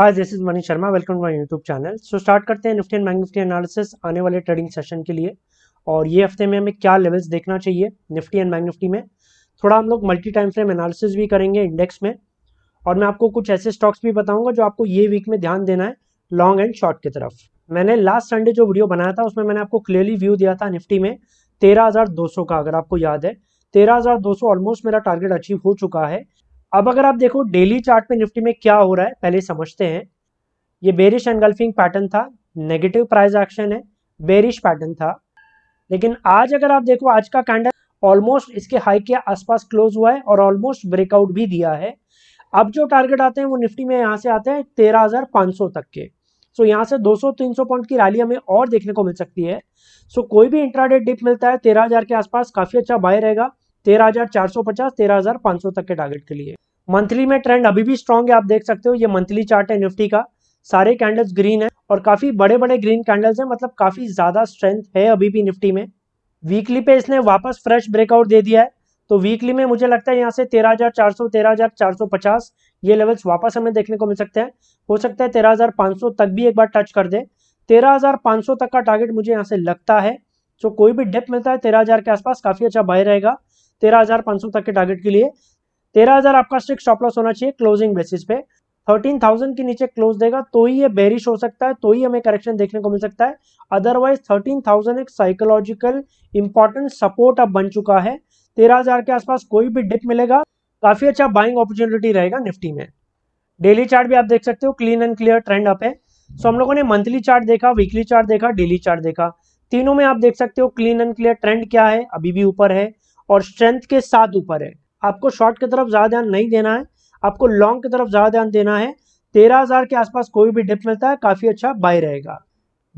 hi this is Manish Sharma welcome to my YouTube channel so start करते हैं Nifty and bank Nifty analysis आने वाले trading session के लिए और ये हफ्ते में हमें क्या लेवल्स देखना चाहिए निफ्टी एंड बैंक निफ्टी में थोड़ा हम लोग मल्टी टाइम फ्रेम एनालिसिस भी करेंगे इंडेक्स में और मैं आपको कुछ ऐसे स्टॉक्स भी बताऊंगा जो आपको ये वीक में ध्यान देना है लॉन्ग एंड शॉर्ट की तरफ मैंने लास्ट संडे जो वीडियो बनाया था उसमें मैंने आपको क्लियरली व्यू दिया था निफ्टी में तेरह का अगर आपको याद है तेरह ऑलमोस्ट मेरा टारगेट अचीव हो चुका है अब अगर आप देखो डेली चार्ट में निफ्टी में क्या हो रहा है पहले समझते हैं ये बेरिश एनगल्फिंग पैटर्न था नेगेटिव प्राइस एक्शन है बेरिश पैटर्न था लेकिन आज अगर आप देखो आज का कैंडल ऑलमोस्ट इसके हाई के आसपास क्लोज हुआ है और ऑलमोस्ट ब्रेकआउट भी दिया है अब जो टारगेट आते हैं वो निफ्टी में यहाँ से आते हैं तेरह तक के सो यहाँ से 200-300 पॉइंट की रैली हमें और देखने को मिल सकती है सो कोई भी इंट्राडेट डिप मिलता है 13,000 के आसपास काफ़ी अच्छा बाय रहेगा 13,450 13,500 तक के टारगेट के लिए मंथली में ट्रेंड अभी भी स्ट्रांग है आप देख सकते हो ये मंथली चार्ट है निफ्टी का सारे कैंडल्स ग्रीन है और काफी बड़े बड़े ग्रीन कैंडल्स हैं मतलब काफी ज्यादा स्ट्रेंथ है अभी भी निफ्टी में वीकली पे इसने वापस फ्रेश ब्रेकआउट दे दिया है तो वीकली में मुझे लगता है यहाँ से तेरह हजार चार सौ तेरह हजार चार सौ पचास ये लेवल्स वापस हमें देखने को मिल सकते हैं हो सकता है तेरह हजार पांच सौ तक भी एक बार टच कर दे तेरह हजार पांच सौ तक का टारगेट मुझे यहाँ से लगता है सो तो कोई भी डेप मिलता है तेरह हजार के आसपास काफी अच्छा बाय रहेगा तेरह हजार पांच सौ तक के टारगेट के लिए तेरह हजार आपका स्ट्रिक स्टॉप लॉस होना चाहिए क्लोजिंग बेसिस पे थर्टीन थाउजेंड के नीचे क्लोज देगा तो ही ये बेरिश हो सकता है तो ही हमें करेक्शन देखने को मिल सकता है अदरवाइज थर्टीन थाउजेंड एक साइकोलॉजिकल इंपॉर्टेंट सपोर्ट अब बन चुका है तेरह हजार के आसपास कोई भी डिप मिलेगा काफी अच्छा बाइंग अपॉर्चुनिटी रहेगा निफ्टी में डेली चार्ट भी आप देख सकते हो clean and clear trend up है सो so, हम लोगों ने मंथली चार्ट देखा वीकली चार्ट देखा डेली चार्ट देखा तीनों में आप देख सकते हो क्लीन एंड क्लियर ट्रेंड क्या है अभी भी ऊपर है और स्ट्रेंथ के साथ ऊपर है आपको शॉर्ट की तरफ ज़्यादा ध्यान नहीं देना है आपको लॉन्ग की तरफ ज़्यादा ध्यान देना है तेरह हज़ार के आसपास कोई भी डिप मिलता है काफ़ी अच्छा बाय रहेगा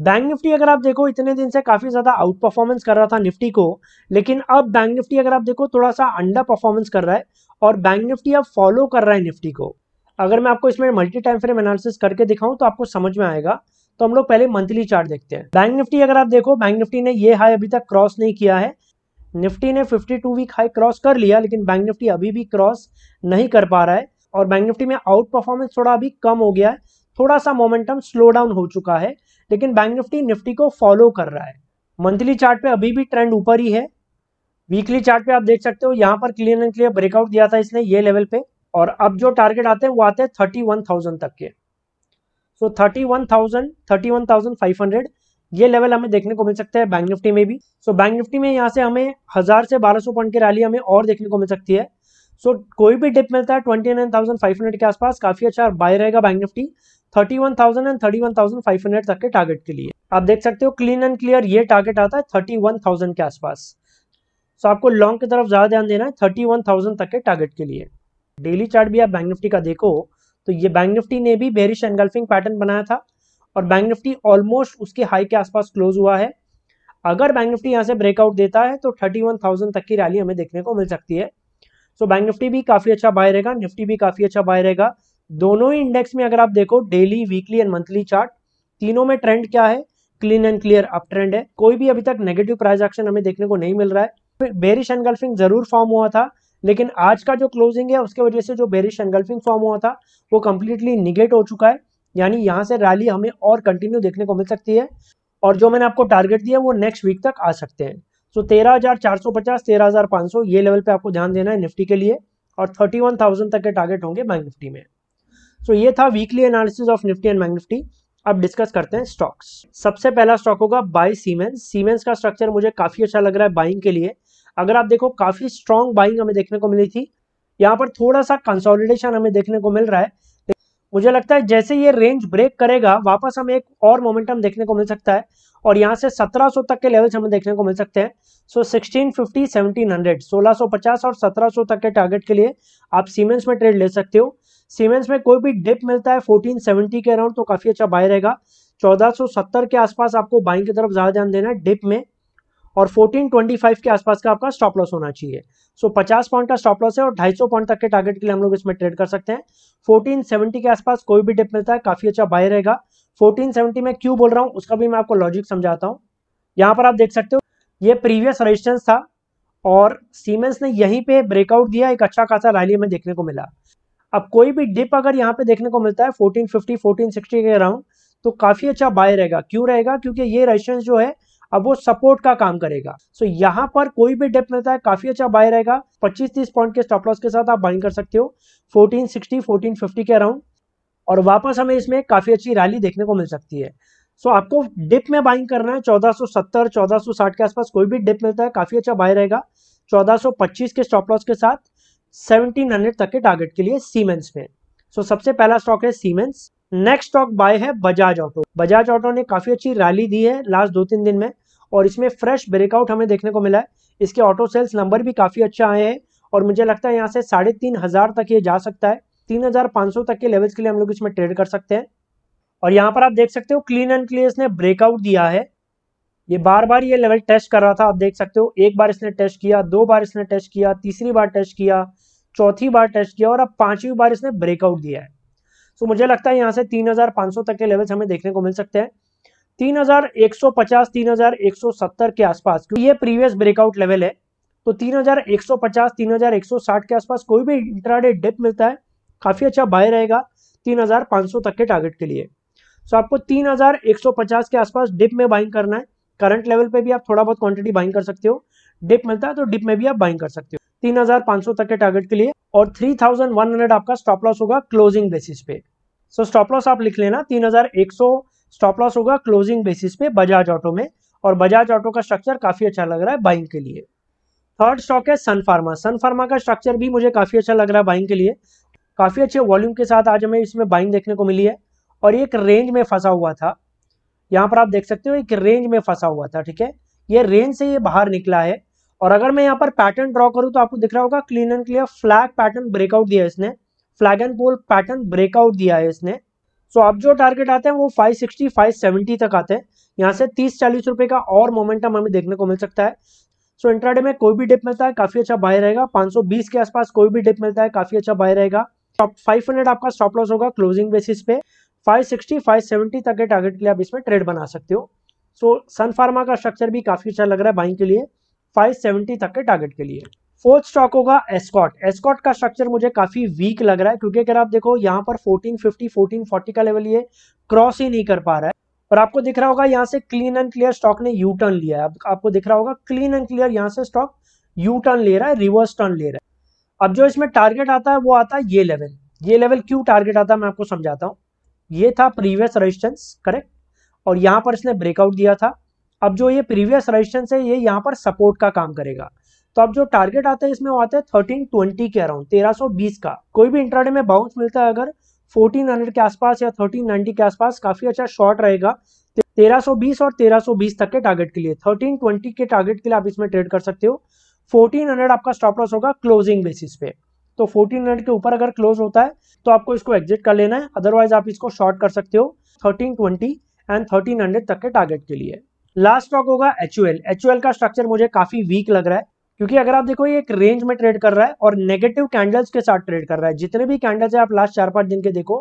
बैंक निफ्टी अगर आप देखो इतने दिन से काफ़ी ज़्यादा आउट परफॉर्मेंस कर रहा था निफ्टी को लेकिन अब बैंक निफ्टी अगर आप देखो थोड़ा सा अंडर परफॉर्मेंस कर रहा है और बैंक निफ्टी अब फॉलो कर रहा है निफ्टी को अगर मैं आपको इसमें मल्टी टाइम फ्रेम एनालिसिस करके दिखाऊं तो आपको समझ में आएगा तो हम लोग पहले मंथली चार्ट देखते हैं बैंक निफ्टी अगर आप देखो बैंक निफ्टी ने ये हाई अभी तक क्रॉस नहीं किया है निफ्टी ने 52 वीक हाई क्रॉस कर लिया लेकिन बैंक निफ्टी अभी भी क्रॉस नहीं कर पा रहा है और बैंक निफ्टी में आउट परफॉर्मेंस थोड़ा अभी कम हो गया है थोड़ा सा मोमेंटम स्लो डाउन हो चुका है लेकिन बैंक निफ्टी निफ्टी को फॉलो कर रहा है मंथली चार्ट पे अभी भी ट्रेंड ऊपर ही है वीकली चार्ट पे आप देख सकते हो यहाँ पर क्लियर एंड क्लियर ब्रेकआउट दिया था इसने ये लेवल पे और अब जो टारगेट आते हैं वो आते हैं थर्टी वन थाउजेंड तक के so thirty one thousand thirty one thousand five hundred ये लेवल हमें देखने को मिल सकता है बैंक निफ्टी में भी सो बैंक निफ्टी में यहाँ से हमें हज़ार से बारह सौ पॉइंट की रैली हमें और देखने को मिल सकती है सो so, कोई भी डिप मिलता है twenty nine thousand five hundred के आसपास काफ़ी अच्छा बाय रहेगा bank Nifty thirty one thousand and thirty one thousand five hundred तक के टारगेट के लिए आप देख सकते हो क्लीन एंड क्लियर ये टारगेट आता है थर्टी वन थाउजेंड के आसपास सो so, आपको लॉन्ग की तरफ ज़्यादा ध्यान देना है थर्टी वन थाउजेंड तक के टारगेट के लिए डेली चार्ट भी आप बैंक निफ्टी का देखो तो ये बैंक निफ्टी ने भी बेरिश एनगल्फिंग पैटर्न बनाया था और बैंक निफ्टी ऑलमोस्ट उसके हाई के आसपास क्लोज हुआ है अगर बैंक निफ्टी यहाँ से ब्रेकआउट देता है तो थर्टी वन थाउजेंड तक की रैली हमें देखने को मिल सकती है सो बैंक निफ्टी भी काफ़ी अच्छा बाय रहेगा निफ्टी भी काफ़ी अच्छा बाय रहेगा दोनों ही इंडेक्स में अगर आप देखो daily weekly and monthly chart तीनों में ट्रेंड क्या है clean and clear up trend है कोई भी अभी तक नेगेटिव प्राइस एक्शन हमें देखने को नहीं मिल रहा है बेरिश एनगल्फिंग जरूर फॉर्म हुआ था लेकिन आज का जो क्लोजिंग है उसके वजह से जो बेरिश एनगल्फिंग फॉर्म हुआ था वो कम्प्लीटली निगेट हो चुका है यानी यहाँ से रैली हमें और कंटिन्यू देखने को मिल सकती है और जो मैंने आपको टारगेट दिया वो नेक्स्ट वीक तक आ सकते हैं सो तेरह हजार चार सौ पचास तेरह हजार पाँच सौ ये लेवल पे आपको ध्यान देना है निफ्टी के लिए और थर्टी वन थाउजेंड तक के टारगेट होंगे बैंक निफ्टी में सो ये था weekly analysis of Nifty and bank Nifty अब डिस्कस करते हैं स्टॉक्स सबसे पहला स्टॉक होगा बाई सीमेंस सीमेंस का स्ट्रक्चर मुझे काफी अच्छा लग रहा है बाइंग के लिए अगर आप देखो काफी स्ट्रॉन्ग बाइंग हमें देखने को मिली थी यहाँ पर थोड़ा सा कंसोलिडेशन हमें देखने को मिल रहा है मुझे लगता है जैसे ये रेंज ब्रेक करेगा वापस हमें एक और मोमेंटम देखने को मिल सकता है और यहाँ से 1700 तक के लेवल्स हमें देखने को मिल सकते हैं सो 1650, 1700, 1650 और 1700 तक के टारगेट के लिए आप सीमेंट्स में ट्रेड ले सकते हो सीमेंट्स में कोई भी डिप मिलता है 1470 के अराउंड तो काफ़ी अच्छा बाय रहेगा 1470 के आसपास आपको बाइंग की तरफ ज़्यादा ध्यान देना है डिप में और 1425 के आसपास का आपका स्टॉप लॉस होना चाहिए सो so, 50 पॉइंट का स्टॉप लॉस है और 250 पॉइंट तक के टारगेट के लिए हम लोग इसमें ट्रेड कर सकते हैं 1470 के आसपास कोई भी डिप मिलता है काफी अच्छा बाय रहेगा 1470 में क्यों बोल रहा हूँ उसका भी मैं आपको लॉजिक समझाता हूँ यहाँ पर आप देख सकते हो ये प्रीवियस रजिस्टेंस था और सीमेंस ने यहीं पे ब्रेकआउट दिया एक अच्छा खासा रैली में देखने को मिला अब कोई भी डिप अगर यहाँ पे देखने को मिलता है फोर्टीन फिफ्टी के अराउंड तो काफी अच्छा बाय रहेगा क्यों रहेगा क्योंकि ये रजिस्टेंस जो है अब वो सपोर्ट का काम करेगा सो so, यहाँ पर कोई भी डेप मिलता है काफी अच्छा बाय रहेगा 25-30 पॉइंट के स्टॉप लॉस के साथ आप बाइंग कर सकते हो 1460 1450 के अराउंड और वापस हमें इसमें काफी अच्छी रैली देखने को मिल सकती है सो so, आपको डिप में बाइंग करना है 1470 1460 के आसपास कोई भी डिप मिलता है काफी अच्छा बाय रहेगा 1425 के स्टॉप लॉस के साथ 1700 तक के टारगेट के लिए सीमेंस में सो so, सबसे पहला स्टॉक है सीमेंस नेक्स्ट स्टॉक बाय है बजाज ऑटो बजाज ऑटो ने काफी अच्छी रैली दी है लास्ट दो तीन दिन में और इसमें फ्रेश ब्रेकआउट हमें देखने को मिला है इसके ऑटो सेल्स नंबर भी काफ़ी अच्छा आए हैं और मुझे लगता है यहाँ से साढ़े तीन हज़ार तक ये जा सकता है तीन हज़ार पाँच सौ तक के लेवल्स के लिए हम लोग इसमें ट्रेड कर सकते हैं और यहाँ पर आप देख सकते हो क्लीन एंड क्लियर इसने ब्रेकआउट दिया है ये बार बार ये लेवल टेस्ट कर रहा था आप देख सकते हो एक बार इसने टेस्ट किया दो बार इसने टेस्ट किया तीसरी बार टेस्ट किया चौथी बार टेस्ट किया और अब पांचवी बार इसने ब्रेकआउट दिया है तो मुझे लगता है यहाँ से 3500 तक के लेवल्स हमें देखने को मिल सकते हैं 3150 3170 के आसपास क्योंकि ये प्रीवियस ब्रेकआउट लेवल है तो 3150 3160 के आसपास कोई भी इंट्राडे डिप मिलता है काफ़ी अच्छा बाय रहेगा 3500 तक के टारगेट के लिए सो आपको 3150 के आसपास डिप में बाइंग करना है करंट लेवल पे भी आप थोड़ा बहुत क्वांटिटी बाइंग कर सकते हो डिप मिलता है तो डिप में भी आप बाइंग कर सकते हो तीन तक के टारगेट के लिए और थ्री आपका स्टॉप लॉस होगा क्लोजिंग बेसिस पे सो स्टॉप लॉस आप लिख लेना तीन स्टॉप लॉस होगा क्लोजिंग बेसिस पे बजाज ऑटो में और बजाज ऑटो का स्ट्रक्चर काफी अच्छा लग रहा है बाइंग के लिए थर्ड स्टॉक है सन फार्मा सन फार्मा का स्ट्रक्चर भी मुझे काफी अच्छा लग रहा है बाइंग के लिए काफी अच्छे वॉल्यूम के साथ आज हमें इसमें बाइंग देखने को मिली है और एक रेंज में फंसा हुआ था यहाँ पर आप देख सकते हो एक रेंज में फंसा हुआ था ठीक है ये रेंज से ये बाहर निकला है और अगर मैं यहाँ पर पैटर्न ड्रॉ करूँ तो आपको दिख रहा होगा clean and clear flag pattern breakout दिया है इसने flag and pole pattern breakout दिया है इसने सो so, अब जो टारगेट आते हैं वो 560 570 तक आते हैं यहाँ से तीस चालीस रुपए का और मोमेंटम हमें देखने को मिल सकता है सो so, इंट्राडे में कोई भी डिप मिलता है काफी अच्छा बाय रहेगा 520 के आसपास कोई भी डिप मिलता है काफी अच्छा बाय रहेगा फाइव हंड्रेड आपका स्टॉप लॉस होगा क्लोजिंग बेसिस पे 560 570 तक के टारगेट के लिए आप इसमें ट्रेड बना सकते हो सो so, सन फार्मा का स्ट्रक्चर भी काफी अच्छा लग रहा है बाइंग के लिए 570 तक के टारगेट के लिए फोर्थ स्टॉक होगा एस्कॉट एस्कॉट का स्ट्रक्चर मुझे काफी वीक लग रहा है क्योंकि अगर आप देखो यहाँ पर 1450 1440 का लेवल ये क्रॉस ही नहीं कर पा रहा है और आपको दिख रहा होगा यहाँ से क्लीन एंड क्लियर स्टॉक ने यू टर्न लिया है आप, आपको दिख रहा होगा क्लीन एंड क्लियर यहाँ से स्टॉक यू टर्न ले रहा है रिवर्स टर्न ले रहा है अब जो इसमें टारगेट आता है वो आता है ये लेवल ये लेवल क्यों टारगेट आता है मैं आपको समझाता हूँ ये था प्रीवियस रजिस्टेंस करेक्ट और यहाँ पर इसने ब्रेकआउट दिया था अब जो ये प्रीवियस रजिस्टेंस है ये यहाँ पर सपोर्ट का काम करेगा तो अब जो टारगेट आता है इसमें वो आता है थर्टीन ट्वेंटी के अराउंड तेरह सौ बीस का कोई भी इंट्राडे में बाउंस मिलता है अगर फोर्टीन हंड्रेड के आसपास या थर्टीन नाइनटी के आसपास काफी अच्छा शॉर्ट रहेगा तेरह सौ बीस और तेरह सौ बीस तक के टारगेट के लिए थर्टीन ट्वेंटी के टारगेट के लिए आप इसमें ट्रेड कर सकते हो फोर्टीन हंड्रेड आपका स्टॉप लॉस होगा क्लोजिंग बेसिस पे तो फोर्टीन हंड्रेड के ऊपर अगर क्लोज होता है तो आपको इसको एग्जिट कर लेना है अदरवाइज आप इसको शॉर्ट कर सकते हो thirteen twenty and thirteen hundred तक के टारगेट के लिए लास्ट स्टॉक होगा एच एच का स्ट्रक्चर मुझे काफी वीक लग रहा है क्योंकि अगर आप देखो ये एक रेंज में ट्रेड कर रहा है और नेगेटिव कैंडल्स के साथ ट्रेड कर रहा है जितने भी कैंडल्स है आप लास्ट चार पांच दिन के देखो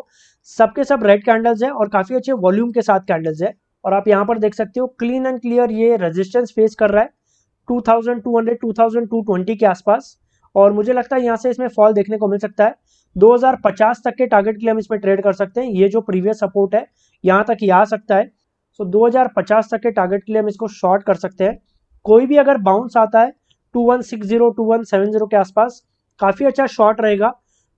सबके सब रेड कैंडल्स है और काफी अच्छे वॉल्यूम के साथ कैंडल्स है और आप यहाँ पर देख सकते हो क्लीन एंड क्लियर ये रेजिस्टेंस फेस कर रहा है 2200 2220 के आसपास और मुझे लगता है यहाँ से इसमें फॉल देखने को मिल सकता है 2050 तक के टारगेट के लिए हम इसमें ट्रेड कर सकते हैं ये जो प्रीवियस सपोर्ट है यहाँ तक ये आ सकता है सो so, 2050 तक के टारगेट के लिए हम इसको शॉर्ट कर सकते हैं कोई भी अगर बाउंस आता है two one six zero two one seven zero के आसपास काफ़ी अच्छा शॉर्ट रहेगा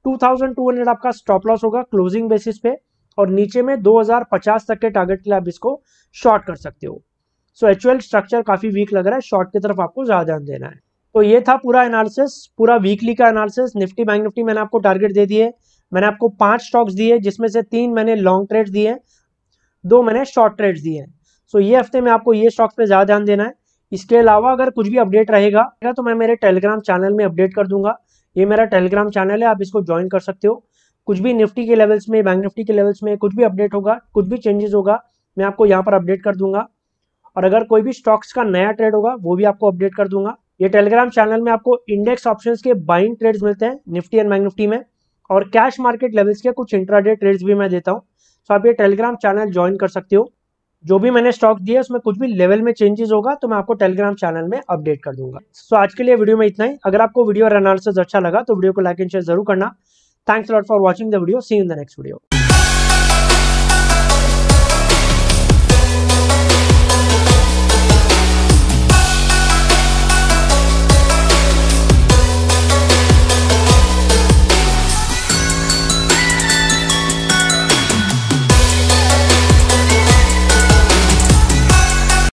टू थाउजेंड टू हंड्रेड आपका स्टॉप लॉस होगा क्लोजिंग बेसिस पे और नीचे में दो हजार पचास तक के टारगेट के लिए आप इसको शॉर्ट कर सकते हो सो एक्चुअल स्ट्रक्चर काफ़ी वीक लग रहा है शॉर्ट की तरफ आपको ज़्यादा ध्यान देना है तो ये था पूरा एनालिसिस पूरा वीकली का एनालिसिस निफ्टी बैंक निफ्टी मैंने आपको टारगेट दे दिए मैंने आपको पांच स्टॉक्स दिए जिसमें से तीन मैंने लॉन्ग ट्रेड दिए दो मैंने शॉर्ट ट्रेड्स दिए हैं सो ये हफ्ते में आपको ये स्टॉक्स पे ज़्यादा ध्यान देना है इसके अलावा अगर कुछ भी अपडेट रहेगा तो मैं मेरे टेलीग्राम चैनल में अपडेट कर दूंगा ये मेरा टेलीग्राम चैनल है आप इसको ज्वाइन कर सकते हो कुछ भी निफ्टी के लेवल्स में बैंक निफ्टी के लेवल्स में कुछ भी अपडेट होगा कुछ भी चेंजेस होगा मैं आपको यहाँ पर अपडेट कर दूंगा और अगर कोई भी स्टॉक्स का नया ट्रेड होगा वो भी आपको अपडेट कर दूंगा ये टेलीग्राम चैनल में आपको इंडेक्स ऑप्शंस के बाइंग ट्रेड्स मिलते हैं निफ्टी एंड बैंक निफ्टी में और कैश मार्केट लेवल्स के कुछ इंट्राडे ट्रेड्स भी मैं देता हूँ तो आप ये टेलीग्राम चैनल ज्वाइन कर सकते हो जो भी मैंने स्टॉक दिया उसमें कुछ भी लेवल में चेंजेस होगा तो मैं आपको टेलीग्राम चैनल में अपडेट कर दूंगा सो so, आज के लिए वीडियो में इतना ही अगर आपको वीडियो और एनालिसिस अच्छा लगा तो वीडियो को लाइक एंड शेयर जरूर करना thanks lot for watching the video see in the next video